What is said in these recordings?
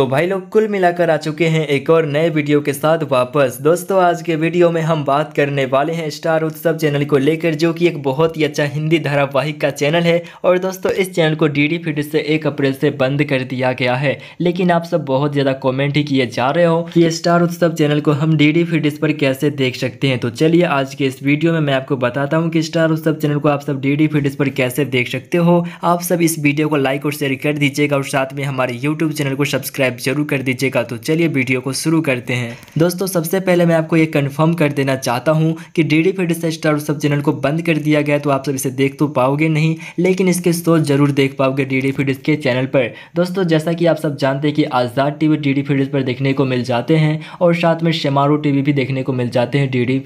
तो भाई लोग कुल मिलाकर आ चुके हैं एक और नए वीडियो के साथ वापस दोस्तों आज के वीडियो में हम बात करने वाले हैं स्टार उत्सव चैनल को लेकर जो कि एक बहुत ही अच्छा हिंदी धारावाहिक का चैनल है और दोस्तों इस चैनल को डीडी फीड से एक अप्रैल से बंद कर दिया गया है लेकिन आप सब बहुत ज़्यादा कॉमेंट ही किए जा रहे हो कि स्टार उत्सव चैनल को हम डी डी पर कैसे देख सकते हैं तो चलिए आज के इस वीडियो में मैं आपको बताता हूँ कि स्टार उत्सव चैनल को आप सब डी डी फीड पर कैसे देख सकते हो आप सब इस वीडियो को लाइक और शेयर कर दीजिएगा और साथ में हमारे यूट्यूब चैनल को सब्सक्राइब सब्सक्राइब जरूर कर दीजिएगा तो चलिए वीडियो को शुरू करते हैं दोस्तों सबसे पहले मैं आपको ये कन्फर्म कर देना चाहता हूँ कि डी डी फीड से स्टार सब चैनल को बंद कर दिया गया तो आप सब इसे देख तो पाओगे नहीं लेकिन इसके शो जरूर देख पाओगे डी डी फीड के चैनल पर दोस्तों जैसा कि आप सब जानते हैं कि आज़ाद टी वी डी पर देखने को मिल जाते हैं और साथ में शेमारो टी भी देखने को मिल जाते हैं डी डी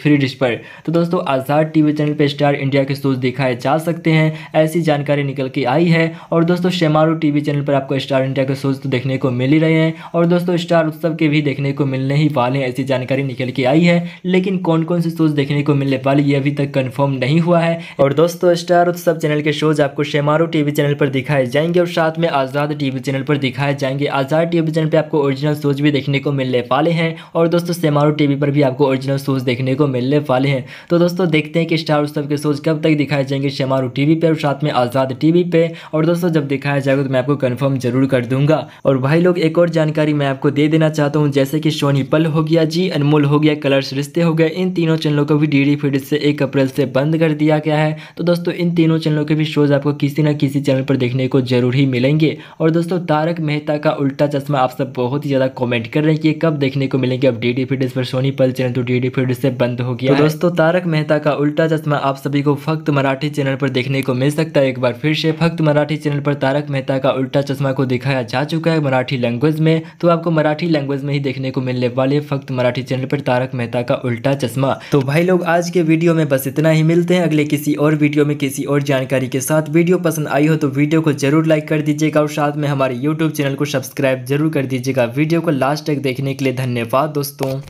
पर तो दोस्तों आज़ाद टी चैनल पर स्टार इंडिया के शोज दिखाए जा सकते हैं ऐसी जानकारी निकल के आई है और दोस्तों शेमारो टी चैनल पर आपको स्टार इंडिया के शोज तो देखने को मिल ही रहे हैं और दोस्तों स्टार उत्सव के भी देखने को मिलने ही वाले हैं ऐसी जानकारी निकल के आई है लेकिन कौन कौन से शोज देखने को मिलने वाले ये अभी तक कन्फर्म नहीं हुआ है और दोस्तों स्टार उत्सव चैनल के शोज आपको शेमारो टीवी चैनल पर दिखाए जाएंगे और साथ में आज़ाद टीवी चैनल पर दिखाए जाएंगे आज़ाद टीवी चैनल पर आपको ओरिजिनल शोज भी देखने को मिलने वाले हैं और दोस्तों शेमारो टीवी पर भी आपको ओरिजिनल शोज देखने को मिलने वाले हैं तो दोस्तों देखते हैं कि स्टार उत्सव के शोज कब तक दिखाए जाएंगे शेमारू टीवी पर और साथ में आज़ाद टीवी पे और दोस्तों जब दिखाया जाएगा तो मैं आपको कन्फर्म जरूर कर दूंगा और भाई लोग एक एक और जानकारी मैं आपको दे देना चाहता हूँ जैसे कि सोनी पल हो गया जी अनमोल हो गया कलर्स रिश्ते हो गए इन तीनों चैनलों को भी डी फीड से एक अप्रैल से बंद कर दिया गया है तो दोस्तों इन तीनों चैनलों के भी शोज़ आपको किसी न किसी चैनल पर देखने को जरूर ही मिलेंगे और दोस्तों तारक मेहता का उल्टा चश्मा आप सब बहुत ही ज़्यादा कॉमेंट कर रहे हैं कि कब देखने को मिलेंगे अब डी डी फीड पर सोनी पल चैनल तो डी डी फीड से बंद हो गया तो दोस्तों तारक मेहता का उल्टा चश्मा आप सभी को फक्त मराठी चैनल पर देखने को मिल सकता है एक बार फिर से फक्त मराठी चैनल पर तारक मेहता का उल्टा चश्मा को दिखाया जा चुका है मराठी लैंग्वेज लैंग्वेज में तो आपको मराठी लैंग्वेज में ही देखने को मिलने वाले फक्त मराठी चैनल पर तारक मेहता का उल्टा चश्मा तो भाई लोग आज के वीडियो में बस इतना ही मिलते हैं अगले किसी और वीडियो में किसी और जानकारी के साथ वीडियो पसंद आई हो तो वीडियो को जरूर लाइक कर दीजिएगा और साथ में हमारे यूट्यूब चैनल को सब्सक्राइब जरूर कर दीजिएगा वीडियो को लास्ट तक देखने के लिए धन्यवाद दोस्तों